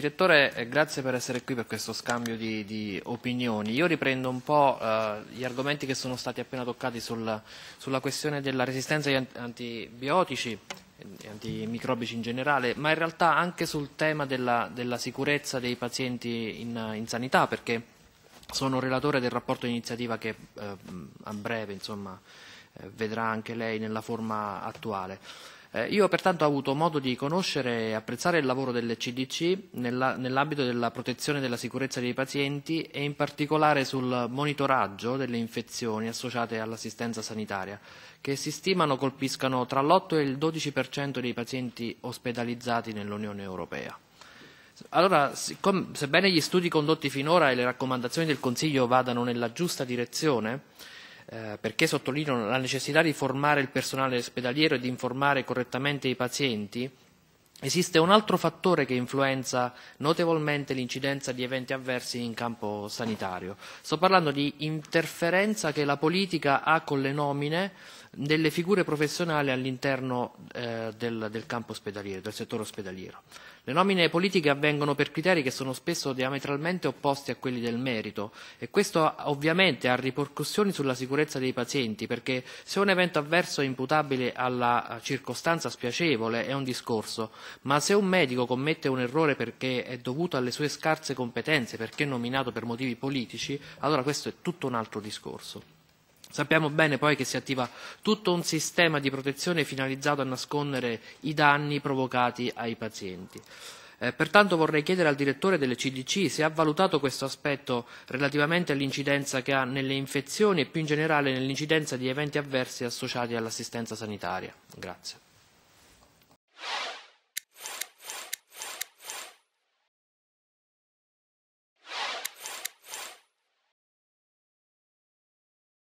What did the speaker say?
Direttore, eh, grazie per essere qui per questo scambio di, di opinioni. Io riprendo un po' eh, gli argomenti che sono stati appena toccati sul, sulla questione della resistenza agli antibiotici e antimicrobici in generale, ma in realtà anche sul tema della, della sicurezza dei pazienti in, in, sanità, perché sono relatore del rapporto iniziativa che eh, a breve insomma, eh, vedrà anche lei nella forma attuale. Eh, io pertanto ho avuto modo di conoscere e apprezzare il lavoro delle CDC nell'ambito della protezione della sicurezza dei pazienti e in particolare sul monitoraggio delle infezioni associate all'assistenza sanitaria, che si stimano colpiscano tra l'8 e il 12% dei pazienti ospedalizzati nell'Unione Europea. Allora, sebbene gli studi condotti finora e le raccomandazioni del Consiglio vadano nella giusta direzione, eh, perché sottolineano la necessità di formare il personale ospedaliero e di informare correttamente i pazienti, Esiste un altro fattore che influenza notevolmente l'incidenza di eventi avversi in campo sanitario. Sto parlando di interferenza che la politica ha con le nomine delle figure professionali all'interno eh, del, del, campo ospedaliero, del settore ospedaliero. Le nomine politiche avvengono per criteri che sono spesso diametralmente opposti a quelli del merito e questo ovviamente ha ripercussioni sulla sicurezza dei pazienti perché se un evento avverso è imputabile alla circostanza spiacevole è un discorso, ma se un medico commette un errore perché è dovuto alle sue scarse competenze, perché è nominato per motivi politici, allora questo è tutto un altro discorso. Sappiamo bene poi che si attiva tutto un sistema di protezione finalizzato a nascondere i danni provocati ai pazienti. Eh, pertanto vorrei chiedere al direttore delle CDC se ha valutato questo aspetto relativamente all'incidenza che ha nelle infezioni e più in generale nell'incidenza di eventi avversi associati all'assistenza sanitaria. Grazie.